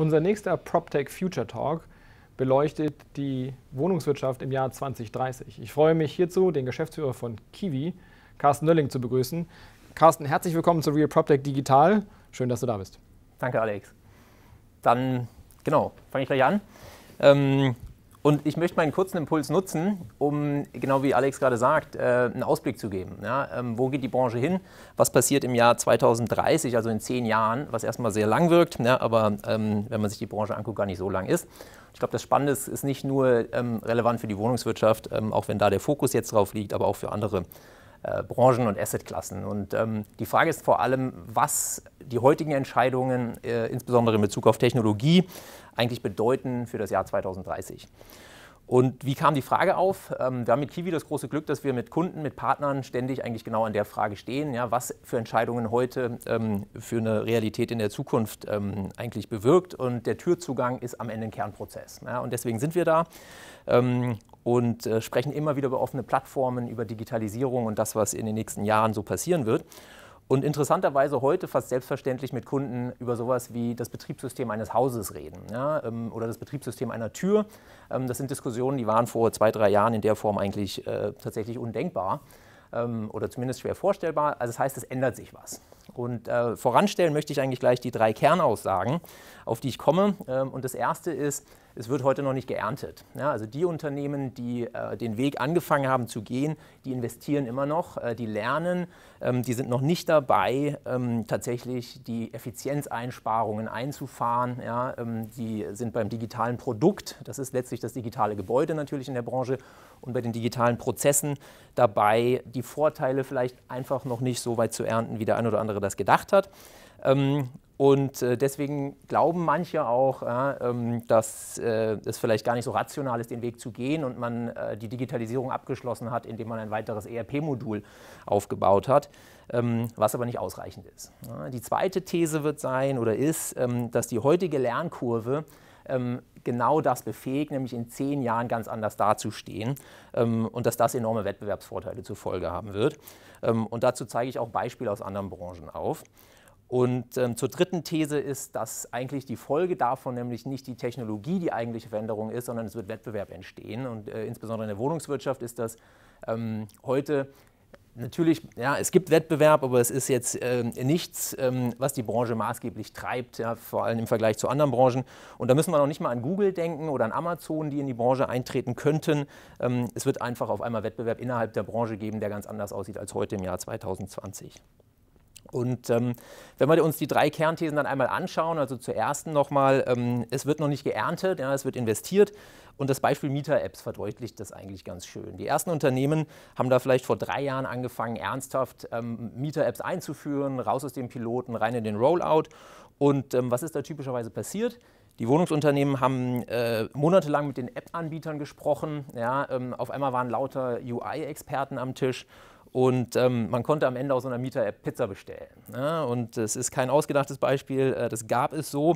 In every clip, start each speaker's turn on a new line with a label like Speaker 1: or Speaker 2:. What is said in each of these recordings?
Speaker 1: Unser nächster PropTech Future Talk beleuchtet die Wohnungswirtschaft im Jahr 2030. Ich freue mich hierzu, den Geschäftsführer von Kiwi, Carsten Nölling, zu begrüßen. Carsten, herzlich willkommen zu Real PropTech Digital. Schön, dass du da bist. Danke, Alex. Dann, genau, fange ich gleich
Speaker 2: an. Ähm, und ich möchte meinen kurzen Impuls nutzen, um, genau wie Alex gerade sagt, äh, einen Ausblick zu geben. Ja, ähm, wo geht die Branche hin? Was passiert im Jahr 2030, also in zehn Jahren, was erstmal sehr lang wirkt, ja, aber ähm, wenn man sich die Branche anguckt, gar nicht so lang ist. Ich glaube, das Spannende ist, ist nicht nur ähm, relevant für die Wohnungswirtschaft, auch wenn da der Fokus jetzt drauf liegt, aber auch für andere äh, Branchen und Assetklassen. Und ähm, die Frage ist vor allem, was die heutigen Entscheidungen, äh, insbesondere in Bezug auf Technologie, eigentlich bedeuten für das Jahr 2030. Und wie kam die Frage auf? Ähm, wir haben mit Kiwi das große Glück, dass wir mit Kunden, mit Partnern ständig eigentlich genau an der Frage stehen, ja, was für Entscheidungen heute ähm, für eine Realität in der Zukunft ähm, eigentlich bewirkt. Und der Türzugang ist am Ende ein Kernprozess. Ja, und deswegen sind wir da ähm, und äh, sprechen immer wieder über offene Plattformen, über Digitalisierung und das, was in den nächsten Jahren so passieren wird und interessanterweise heute fast selbstverständlich mit Kunden über sowas wie das Betriebssystem eines Hauses reden ja, ähm, oder das Betriebssystem einer Tür. Ähm, das sind Diskussionen, die waren vor zwei, drei Jahren in der Form eigentlich äh, tatsächlich undenkbar ähm, oder zumindest schwer vorstellbar. Also das heißt, es ändert sich was. Und äh, voranstellen möchte ich eigentlich gleich die drei Kernaussagen, auf die ich komme. Ähm, und das erste ist, es wird heute noch nicht geerntet. Ja, also die Unternehmen, die äh, den Weg angefangen haben zu gehen, die investieren immer noch, äh, die lernen, ähm, die sind noch nicht dabei, ähm, tatsächlich die Effizienzeinsparungen einzufahren. Ja, ähm, die sind beim digitalen Produkt, das ist letztlich das digitale Gebäude natürlich in der Branche, und bei den digitalen Prozessen dabei, die Vorteile vielleicht einfach noch nicht so weit zu ernten, wie der ein oder andere Tiere das gedacht hat. Ähm, und äh, deswegen glauben manche auch, ähm, dass äh, es vielleicht gar nicht so rational ist, den Weg zu gehen und man äh, die Digitalisierung abgeschlossen hat, indem man ein weiteres ERP-Modul aufgebaut hat, ähm, was aber nicht ausreichend ist. die zweite These wird sein oder ist, dass die heutige Lernkurve genau das befähigt, nämlich in zehn Jahren ganz anders dazustehen ähm, und dass das enorme Wettbewerbsvorteile zur Folge haben wird. Ähm, und dazu zeige ich auch Beispiele aus anderen Branchen auf. Und ähm, zur dritten These ist, dass eigentlich die Folge davon nämlich nicht die Technologie die eigentliche Veränderung ist, sondern es wird Wettbewerb entstehen. Und äh, insbesondere in der Wohnungswirtschaft ist das ähm, heute Natürlich, ja, es gibt Wettbewerb, aber es ist jetzt ähm, nichts, ähm, was die Branche maßgeblich treibt, ja, vor allem im Vergleich zu anderen Branchen. Und da müssen wir noch nicht mal an Google denken oder an Amazon, die in die Branche eintreten könnten. Ähm, es wird einfach auf einmal Wettbewerb innerhalb der Branche geben, der ganz anders aussieht als heute im Jahr 2020. Und ähm, wenn wir uns die drei Kernthesen dann einmal anschauen, also zur ersten nochmal, ähm, es wird noch nicht geerntet, ja, es wird investiert. Und das Beispiel Mieter-Apps verdeutlicht das eigentlich ganz schön. Die ersten Unternehmen haben da vielleicht vor drei Jahren angefangen, ernsthaft ähm, Mieter-Apps einzuführen, raus aus dem Piloten, rein in den Rollout. Und ähm, was ist da typischerweise passiert? Die Wohnungsunternehmen haben äh, monatelang mit den App-Anbietern gesprochen. Ja, ähm, auf einmal waren lauter UI-Experten am Tisch und ähm, man konnte am Ende aus so einer Mieter-App Pizza bestellen. Ja, ne? und es ist kein ausgedachtes Beispiel, äh, das gab es so.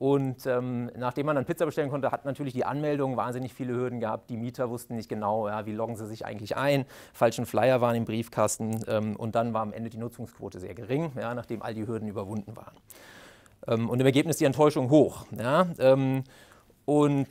Speaker 2: Und ähm, nachdem man dann Pizza bestellen konnte, hat natürlich die Anmeldung wahnsinnig viele Hürden gehabt. Die Mieter wussten nicht genau, ja, wie loggen sie sich eigentlich ein. Falschen Flyer waren im Briefkasten ähm, und dann war am Ende die Nutzungsquote sehr gering, ja, nachdem all die Hürden überwunden waren. Ähm, und im Ergebnis die Enttäuschung hoch. Ja, ähm, und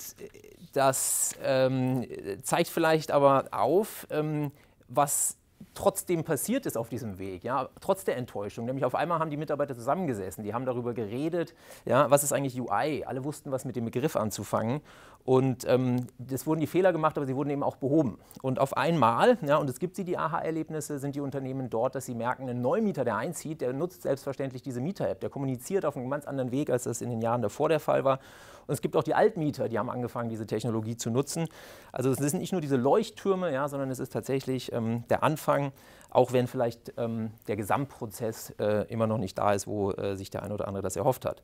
Speaker 2: das ähm, zeigt vielleicht aber auf, ähm, was trotzdem passiert ist auf diesem Weg, ja, trotz der Enttäuschung. Nämlich auf einmal haben die Mitarbeiter zusammengesessen, die haben darüber geredet, ja, was ist eigentlich UI? Alle wussten, was mit dem Begriff anzufangen. Und ähm, wurden die Fehler gemacht, aber sie wurden eben auch behoben. Und auf einmal, ja, und es gibt sie, die Aha-Erlebnisse, sind die Unternehmen dort, dass sie merken, ein Neumieter, der einzieht, der nutzt selbstverständlich diese Mieter-App, der kommuniziert auf einem ganz anderen Weg, als das in den Jahren davor der Fall war. Und es gibt auch die Altmieter, die haben angefangen, diese Technologie zu nutzen. Also es sind nicht nur diese Leuchttürme, ja, sondern es ist tatsächlich ähm, der Anfang sagen, auch wenn vielleicht ähm, der Gesamtprozess äh, immer noch nicht da ist, wo äh, sich der eine oder andere das erhofft hat.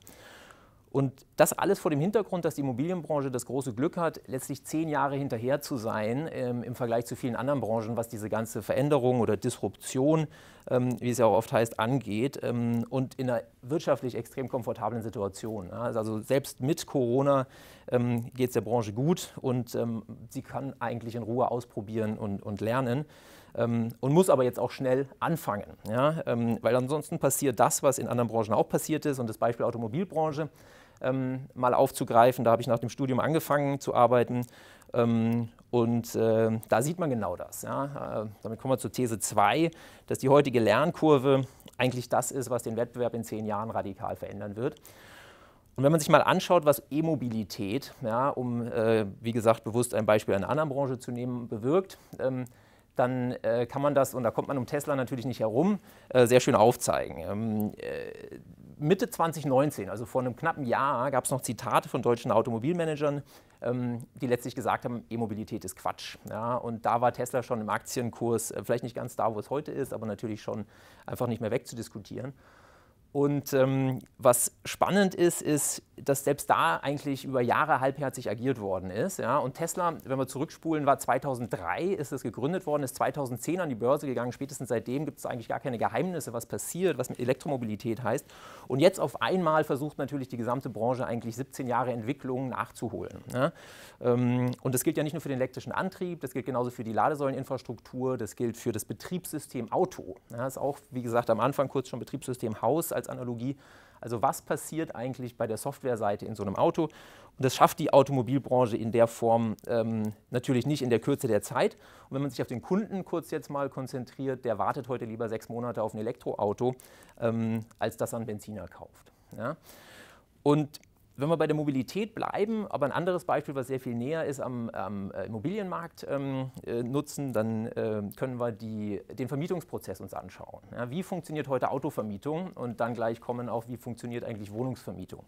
Speaker 2: Und das alles vor dem Hintergrund, dass die Immobilienbranche das große Glück hat, letztlich zehn Jahre hinterher zu sein ähm, im Vergleich zu vielen anderen Branchen, was diese ganze Veränderung oder Disruption, ähm, wie es ja auch oft heißt, angeht ähm, und in einer wirtschaftlich extrem komfortablen Situation. Ja, also, also selbst mit Corona ähm, geht es der Branche gut und ähm, sie kann eigentlich in Ruhe ausprobieren und, und lernen ähm, und muss aber jetzt auch schnell anfangen. Ja? Ähm, weil ansonsten passiert das, was in anderen Branchen auch passiert ist und das Beispiel Automobilbranche ähm, mal aufzugreifen. Da habe ich nach dem Studium angefangen zu arbeiten ähm, und äh, da sieht man genau das. Ja? Äh, damit kommen wir zur These 2, dass die heutige Lernkurve eigentlich das ist, was den Wettbewerb in zehn Jahren radikal verändern wird. Und wenn man sich mal anschaut, was E-Mobilität, ja, um äh, wie gesagt bewusst ein Beispiel einer anderen Branche zu nehmen, bewirkt, ähm, dann äh, kann man das, und da kommt man um Tesla natürlich nicht herum, äh, sehr schön aufzeigen. Ähm, äh, Mitte 2019, also vor einem knappen Jahr, gab es noch Zitate von deutschen Automobilmanagern, ähm, die letztlich gesagt haben, E-Mobilität ist Quatsch. Ja, und da war Tesla schon im Aktienkurs, äh, vielleicht nicht ganz da, wo es heute ist, aber natürlich schon einfach nicht mehr wegzudiskutieren. Und ähm, was spannend ist, ist, dass selbst da eigentlich über Jahre halbherzig agiert worden ist. Ja? Und Tesla, wenn wir zurückspulen, war 2003 ist es gegründet worden, ist 2010 an die Börse gegangen. Spätestens seitdem gibt es eigentlich gar keine Geheimnisse, was passiert, was mit Elektromobilität heißt. Und jetzt auf einmal versucht natürlich die gesamte Branche eigentlich 17 Jahre Entwicklung nachzuholen. Ne? Ähm, und das gilt ja nicht nur für den elektrischen Antrieb, das gilt genauso für die Ladesäuleninfrastruktur, das gilt für das Betriebssystem Auto. Ja? Das ist auch, wie gesagt, am Anfang kurz schon Betriebssystem Haus als Analogie. Also was passiert eigentlich bei der Softwareseite in so einem Auto? Und das schafft die Automobilbranche in der Form ähm, natürlich nicht in der Kürze der Zeit. Und wenn man sich auf den Kunden kurz jetzt mal konzentriert, der wartet heute lieber sechs Monate auf ein Elektroauto, ähm, als dass er einen Benziner kauft. Ja? Und wenn wir bei der Mobilität bleiben, aber ein anderes Beispiel, was sehr viel näher ist am, am äh, Immobilienmarkt ähm, äh, nutzen, dann äh, können wir die, den Vermietungsprozess uns anschauen. Ja, wie funktioniert heute Autovermietung und dann gleich kommen auch, wie funktioniert eigentlich Wohnungsvermietung.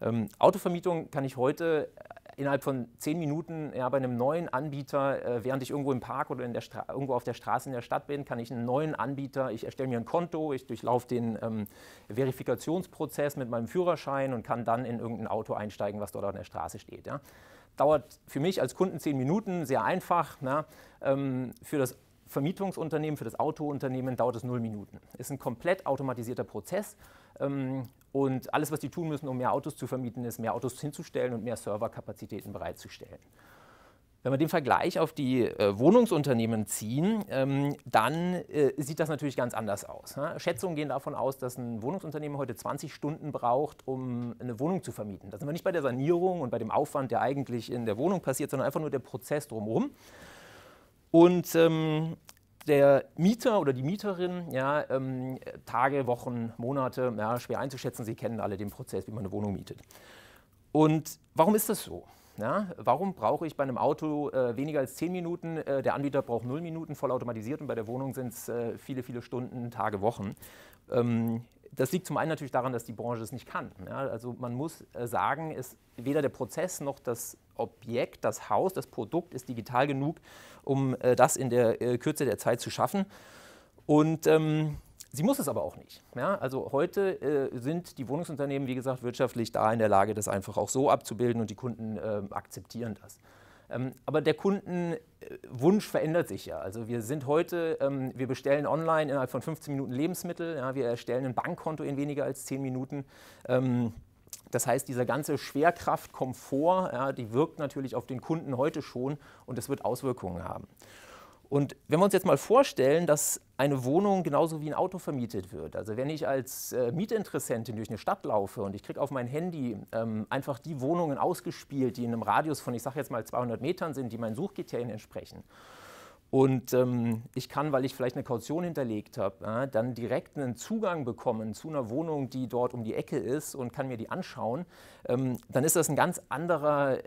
Speaker 2: Ähm, Autovermietung kann ich heute innerhalb von zehn Minuten ja, bei einem neuen Anbieter, äh, während ich irgendwo im Park oder irgendwo auf der Straße in der Stadt bin, kann ich einen neuen Anbieter, ich erstelle mir ein Konto, ich durchlaufe den ähm, Verifikationsprozess mit meinem Führerschein und kann dann in irgendein Auto einsteigen, was dort an der Straße steht. Ja. Dauert für mich als Kunden zehn Minuten, sehr einfach. Na, ähm, für das Vermietungsunternehmen, für das Autounternehmen dauert es null Minuten. Ist ein komplett automatisierter Prozess. Ähm, und alles, was die tun müssen, um mehr Autos zu vermieten, ist, mehr Autos hinzustellen und mehr Serverkapazitäten bereitzustellen. Wenn wir den Vergleich auf die äh, Wohnungsunternehmen ziehen, ähm, dann äh, sieht das natürlich ganz anders aus. Ne? Schätzungen gehen davon aus, dass ein Wohnungsunternehmen heute 20 Stunden braucht, um eine Wohnung zu vermieten. Da sind wir nicht bei der Sanierung und bei dem Aufwand, der eigentlich in der Wohnung passiert, sondern einfach nur der Prozess drumherum. Und ähm, der Mieter oder die Mieterin, ja, ähm, Tage, Wochen, Monate, ja, schwer einzuschätzen, Sie kennen alle den Prozess, wie man eine Wohnung mietet. Und warum ist das so? Ja, warum brauche ich bei einem Auto äh, weniger als 10 Minuten? Äh, der Anbieter braucht 0 Minuten vollautomatisiert und bei der Wohnung sind es äh, viele, viele Stunden, Tage, Wochen. Ähm, das liegt zum einen natürlich daran, dass die Branche es nicht kann. Ja, also man muss äh, sagen, es, weder der Prozess noch das Objekt, das Haus, das Produkt ist digital genug, um äh, das in der äh, Kürze der Zeit zu schaffen. Und ähm, sie muss es aber auch nicht. Ja? Also heute äh, sind die Wohnungsunternehmen, wie gesagt, wirtschaftlich da in der Lage, das einfach auch so abzubilden und die Kunden ähm, akzeptieren das. Ähm, aber der Kundenwunsch verändert sich ja. Also wir sind heute, ähm, wir bestellen online innerhalb von 15 Minuten Lebensmittel, ja? wir erstellen ein Bankkonto in weniger als 10 Minuten. Ähm, das heißt, dieser ganze Schwerkraftkomfort, ja, die wirkt natürlich auf den Kunden heute schon und es wird Auswirkungen haben. Und wenn wir uns jetzt mal vorstellen, dass eine Wohnung genauso wie ein Auto vermietet wird, also wenn ich als äh, Mietinteressentin durch eine Stadt laufe und ich kriege auf mein Handy ähm, einfach die Wohnungen ausgespielt, die in einem Radius von, ich sage jetzt mal 200 Metern sind, die meinen Suchkriterien entsprechen, und ähm, ich kann, weil ich vielleicht eine Kaution hinterlegt habe, ja, dann direkt einen Zugang bekommen zu einer Wohnung, die dort um die Ecke ist und kann mir die anschauen, ähm, dann ist das ein ganz anderer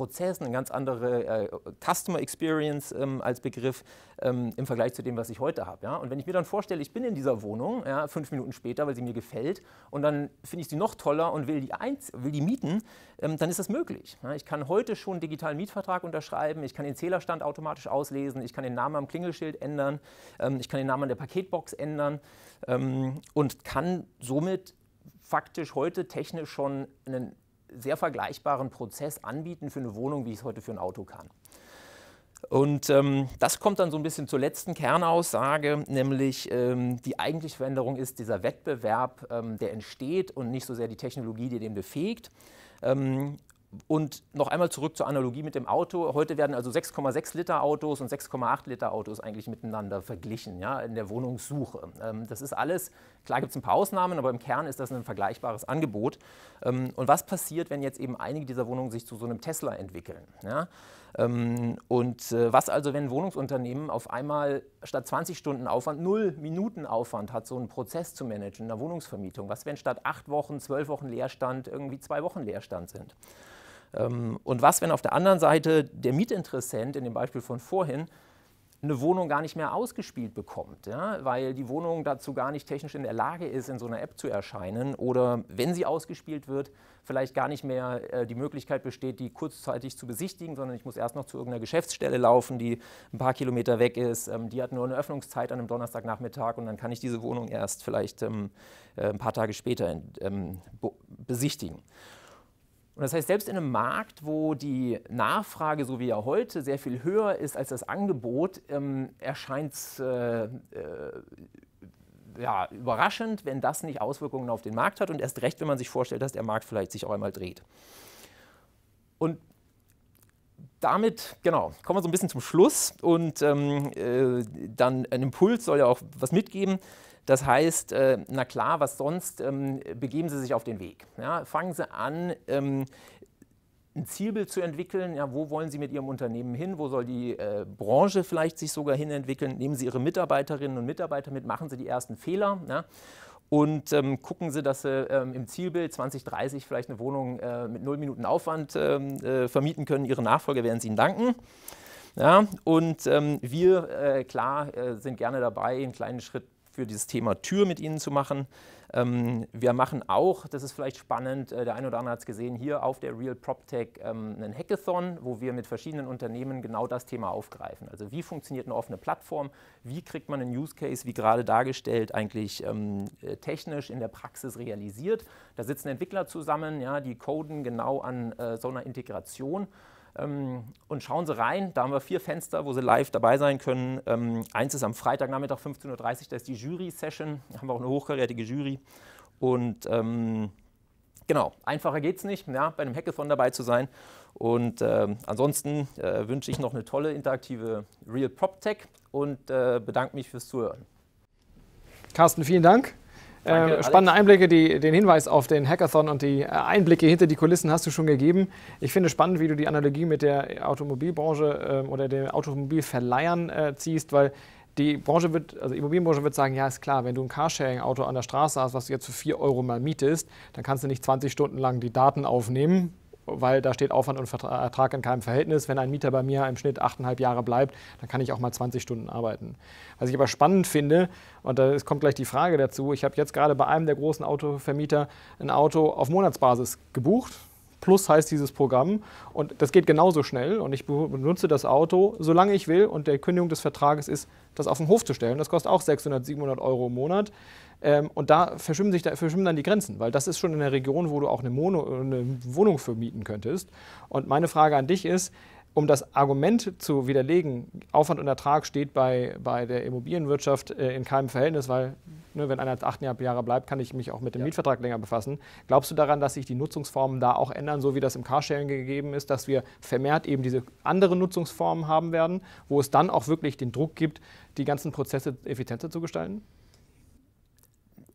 Speaker 2: Prozess, eine ganz andere äh, Customer Experience ähm, als Begriff ähm, im Vergleich zu dem, was ich heute habe. Ja? Und wenn ich mir dann vorstelle, ich bin in dieser Wohnung, ja, fünf Minuten später, weil sie mir gefällt, und dann finde ich sie noch toller und will die, einz will die mieten, ähm, dann ist das möglich. Ja? Ich kann heute schon einen digitalen Mietvertrag unterschreiben, ich kann den Zählerstand automatisch auslesen, ich kann den Namen am Klingelschild ändern, ähm, ich kann den Namen an der Paketbox ändern ähm, und kann somit faktisch heute technisch schon einen sehr vergleichbaren Prozess anbieten für eine Wohnung, wie ich es heute für ein Auto kann. Und ähm, das kommt dann so ein bisschen zur letzten Kernaussage, nämlich ähm, die eigentliche Veränderung ist dieser Wettbewerb, ähm, der entsteht und nicht so sehr die Technologie, die dem befähigt. Ähm, und noch einmal zurück zur Analogie mit dem Auto. Heute werden also 6,6 Liter Autos und 6,8 Liter Autos eigentlich miteinander verglichen ja, in der Wohnungssuche. Ähm, das ist alles, klar gibt es ein paar Ausnahmen, aber im Kern ist das ein vergleichbares Angebot. Ähm, und was passiert, wenn jetzt eben einige dieser Wohnungen sich zu so einem Tesla entwickeln? Ja? Ähm, und äh, was also, wenn ein Wohnungsunternehmen auf einmal statt 20 Stunden Aufwand 0 Minuten Aufwand hat, so einen Prozess zu managen in der Wohnungsvermietung? Was, wenn statt 8 Wochen, 12 Wochen Leerstand irgendwie 2 Wochen Leerstand sind? Ähm, und was, wenn auf der anderen Seite der Mietinteressent, in dem Beispiel von vorhin, eine Wohnung gar nicht mehr ausgespielt bekommt, ja? weil die Wohnung dazu gar nicht technisch in der Lage ist, in so einer App zu erscheinen oder wenn sie ausgespielt wird, vielleicht gar nicht mehr äh, die Möglichkeit besteht, die kurzzeitig zu besichtigen, sondern ich muss erst noch zu irgendeiner Geschäftsstelle laufen, die ein paar Kilometer weg ist, ähm, die hat nur eine Öffnungszeit an einem Donnerstagnachmittag und dann kann ich diese Wohnung erst vielleicht ähm, äh, ein paar Tage später ähm, besichtigen. Und das heißt, selbst in einem Markt, wo die Nachfrage, so wie ja heute, sehr viel höher ist als das Angebot, ähm, erscheint es äh, äh, ja, überraschend, wenn das nicht Auswirkungen auf den Markt hat und erst recht, wenn man sich vorstellt, dass der Markt vielleicht sich auch einmal dreht. Und damit, genau, kommen wir so ein bisschen zum Schluss und ähm, äh, dann ein Impuls soll ja auch was mitgeben. Das heißt, äh, na klar, was sonst, ähm, begeben Sie sich auf den Weg. Ja, fangen Sie an, ähm, ein Zielbild zu entwickeln, ja, wo wollen Sie mit Ihrem Unternehmen hin, wo soll die äh, Branche vielleicht sich sogar hin entwickeln, nehmen Sie Ihre Mitarbeiterinnen und Mitarbeiter mit, machen Sie die ersten Fehler. Ja? und ähm, gucken Sie, dass Sie ähm, im Zielbild 2030 vielleicht eine Wohnung äh, mit null Minuten Aufwand ähm, äh, vermieten können. Ihre Nachfolger werden Sie Ihnen danken. Ja, und ähm, wir, äh, klar, äh, sind gerne dabei, einen kleinen Schritten für dieses Thema Tür mit Ihnen zu machen. Ähm, wir machen auch, das ist vielleicht spannend, äh, der eine oder andere hat es gesehen, hier auf der Real PropTech ähm, einen Hackathon, wo wir mit verschiedenen Unternehmen genau das Thema aufgreifen. Also wie funktioniert eine offene Plattform, wie kriegt man einen Use Case, wie gerade dargestellt, eigentlich ähm, äh, technisch in der Praxis realisiert. Da sitzen Entwickler zusammen, ja, die coden genau an äh, so einer Integration. Ähm, und schauen Sie rein. Da haben wir vier Fenster, wo Sie live dabei sein können. Ähm, eins ist am Freitagnachmittag 15.30 Uhr, da ist die Jury-Session. Da haben wir auch eine hochkarätige Jury. Und ähm, genau, einfacher geht es nicht, ja, bei einem Hackathon dabei zu sein. Und ähm, ansonsten äh, wünsche ich noch eine tolle interaktive Real Prop Tech und äh, bedanke mich fürs Zuhören.
Speaker 1: Carsten, vielen Dank. Danke, ähm, spannende Einblicke, die, den Hinweis auf den Hackathon und die äh, Einblicke hinter die Kulissen hast du schon gegeben. Ich finde spannend, wie du die Analogie mit der Automobilbranche äh, oder den Automobilverleihern äh, ziehst, weil die Branche wird, also die Immobilienbranche wird sagen, ja ist klar, wenn du ein Carsharing-Auto an der Straße hast, was du jetzt für 4 Euro mal mietest, dann kannst du nicht 20 Stunden lang die Daten aufnehmen, weil da steht Aufwand und Vertrag in keinem Verhältnis. Wenn ein Mieter bei mir im Schnitt 8,5 Jahre bleibt, dann kann ich auch mal 20 Stunden arbeiten. Was ich aber spannend finde, und da kommt gleich die Frage dazu, ich habe jetzt gerade bei einem der großen Autovermieter ein Auto auf Monatsbasis gebucht. Plus heißt dieses Programm und das geht genauso schnell und ich benutze das Auto, solange ich will und der Kündigung des Vertrages ist, das auf den Hof zu stellen. Das kostet auch 600, 700 Euro im Monat. Ähm, und da verschwimmen, sich da verschwimmen dann die Grenzen, weil das ist schon in der Region, wo du auch eine, Mono, eine Wohnung vermieten könntest. Und meine Frage an dich ist, um das Argument zu widerlegen, Aufwand und Ertrag steht bei, bei der Immobilienwirtschaft äh, in keinem Verhältnis, weil ne, wenn einer achteinhalb Jahre bleibt, kann ich mich auch mit dem ja. Mietvertrag länger befassen. Glaubst du daran, dass sich die Nutzungsformen da auch ändern, so wie das im Carsharing gegeben ist, dass wir vermehrt eben diese anderen Nutzungsformen haben werden, wo es dann auch wirklich den Druck gibt, die ganzen Prozesse effizienter zu gestalten?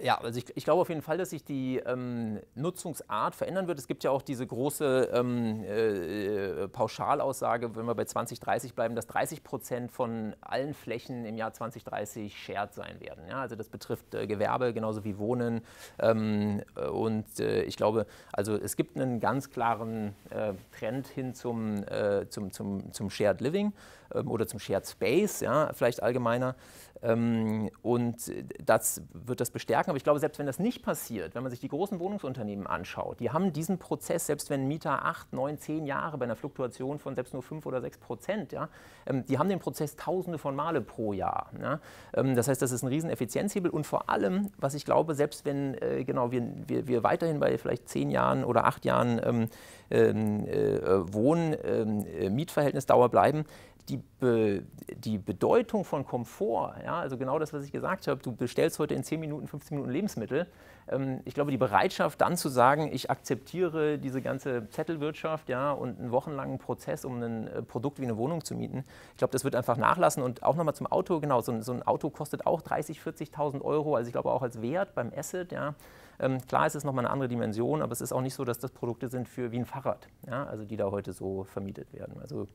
Speaker 2: Ja, also ich, ich, glaube auf jeden Fall, dass sich die ähm, Nutzungsart verändern wird. Es gibt ja auch diese große ähm, äh, äh Pauschalaussage, wenn wir bei 2030 bleiben, dass 30 Prozent von allen Flächen im Jahr 2030 shared sein werden. Ja, also das betrifft äh, Gewerbe genauso wie Wohnen. Ähm, äh, und äh, ich glaube, also es gibt einen ganz klaren äh, Trend hin zum, zum, zum, zum Shared Living ähm, oder zum Shared Space, ja, vielleicht allgemeiner. Ähm, und das wird das bestärken merken, aber ich glaube, selbst wenn das nicht passiert, wenn man sich die großen Wohnungsunternehmen anschaut, die haben diesen Prozess, selbst wenn Mieter acht, neun, zehn Jahre bei einer Fluktuation von selbst nur fünf oder sechs Prozent, ja, ähm, die haben den Prozess tausende von Male pro Jahr. Ja. Ne? Ähm, das heißt, das ist ein Rieseneffizienzhebel und vor allem, was ich glaube, selbst wenn äh, genau wir, wir, wir weiterhin bei vielleicht zehn Jahren oder acht Jahren ähm, ähm äh, Wohn-Mietverhältnisdauer äh, bleiben, die, Be die Bedeutung von Komfort, ja, also genau das, was ich gesagt habe, du bestellst heute in 10 Minuten, 15 Minuten Lebensmittel. Ähm, ich glaube, die Bereitschaft dann zu sagen, ich akzeptiere diese ganze Zettelwirtschaft ja, und einen wochenlangen Prozess, um ein äh, Produkt wie eine Wohnung zu mieten, ich glaube, das wird einfach nachlassen. Und auch nochmal zum Auto, genau, so, so ein Auto kostet auch 30.000, 40.000 Euro, also ich glaube auch als Wert beim Asset, ja. Ähm, klar, es ist nochmal eine andere Dimension, aber es ist auch nicht so, dass das Produkte sind für wie ein Fahrrad, ja, also die da heute so vermietet werden. Also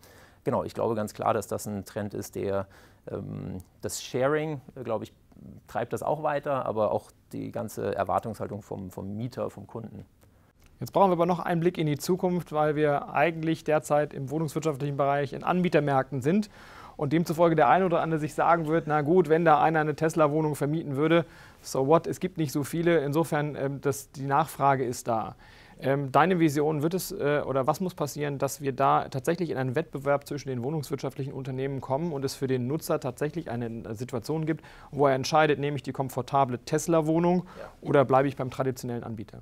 Speaker 2: genau, ich glaube ganz klar, dass das ein Trend ist, der ähm, das Sharing, äh, glaube ich, treibt das auch weiter, aber auch die ganze Erwartungshaltung vom, vom Mieter, vom Kunden.
Speaker 1: Jetzt brauchen wir aber noch einen Blick in die Zukunft, weil wir eigentlich derzeit im wohnungswirtschaftlichen Bereich in Anbietermärkten sind und demzufolge der eine oder andere sich sagen wird, na gut, wenn da einer eine Tesla-Wohnung vermieten würde, so what, es gibt nicht so viele, insofern ähm, das, die Nachfrage ist da. Ähm, deine Vision wird es äh, oder was muss passieren, dass wir da tatsächlich in einen Wettbewerb zwischen den wohnungswirtschaftlichen Unternehmen kommen und es für den Nutzer tatsächlich eine Situation gibt, wo er entscheidet, nehme ich die komfortable Tesla-Wohnung ja. oder bleibe ich beim traditionellen Anbieter?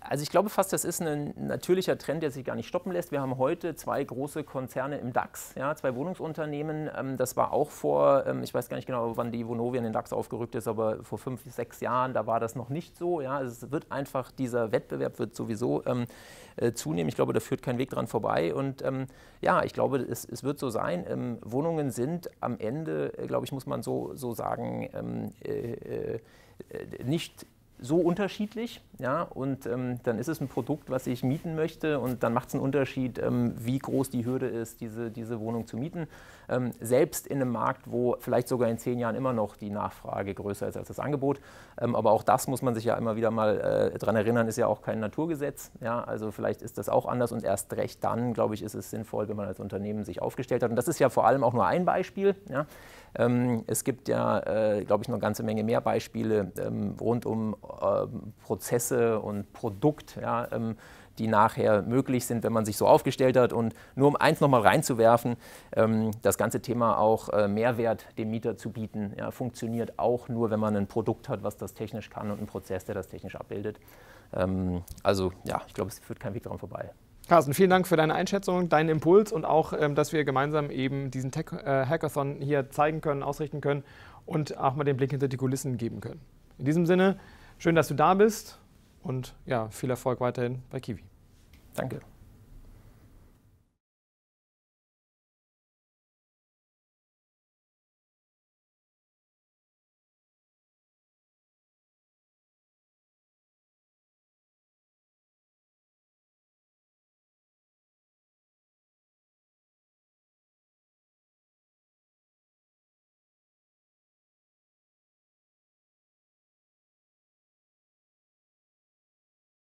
Speaker 1: Also ich glaube fast, das ist ein natürlicher Trend,
Speaker 2: der sich gar nicht stoppen lässt. Wir haben heute zwei große Konzerne im DAX, ja, zwei Wohnungsunternehmen. Ähm, das war auch vor, ähm, ich weiß gar nicht genau, wann die Vonovia in den DAX aufgerückt ist, aber vor fünf, sechs Jahren, da war das noch nicht so. Ja. Also es wird einfach, dieser Wettbewerb wird sowieso ähm, äh, zunehmen. Ich glaube, da führt kein Weg dran vorbei. Und ähm, ja, ich glaube, es, es wird so sein. Ähm, Wohnungen sind am Ende, äh, glaube ich, muss man so, so sagen, ähm, äh, äh, nicht so unterschiedlich. Ja? Und ähm, dann ist es ein Produkt, was ich mieten möchte und dann macht es einen Unterschied, ähm, wie groß die Hürde ist, diese, diese Wohnung zu mieten. Ähm, selbst in einem Markt, wo vielleicht sogar in zehn Jahren immer noch die Nachfrage größer ist als das Angebot. Ähm, aber auch das muss man sich ja immer wieder mal äh, dran erinnern, ist ja auch kein Naturgesetz. Ja? Also vielleicht ist das auch anders und erst recht dann, glaube ich, ist es sinnvoll, wenn man als Unternehmen sich aufgestellt hat. Und das ist ja vor allem auch nur ein Beispiel. Ja? Ähm, es gibt ja, äh, glaube ich, noch eine ganze Menge mehr Beispiele ähm, rund um ähm, Prozesse und Produkt. Ja, die nachher möglich sind, wenn man sich so aufgestellt hat. Und nur um eins nochmal reinzuwerfen, ähm, das ganze Thema auch äh, Mehrwert dem Mieter zu bieten, ja, funktioniert auch nur, wenn man ein Produkt hat, was das technisch kann und einen Prozess, der das technisch abbildet. Ähm, also ja, ich glaube, es führt kein Weg daran vorbei.
Speaker 1: Carsten, vielen Dank für deine Einschätzung, deinen Impuls und auch, ähm, dass wir gemeinsam eben diesen Tech-Hackathon äh, hier zeigen können, ausrichten können und auch mal den Blick hinter die Kulissen geben können. In diesem Sinne, schön, dass du da bist und ja, viel Erfolg weiterhin bei Kiwi. Danke.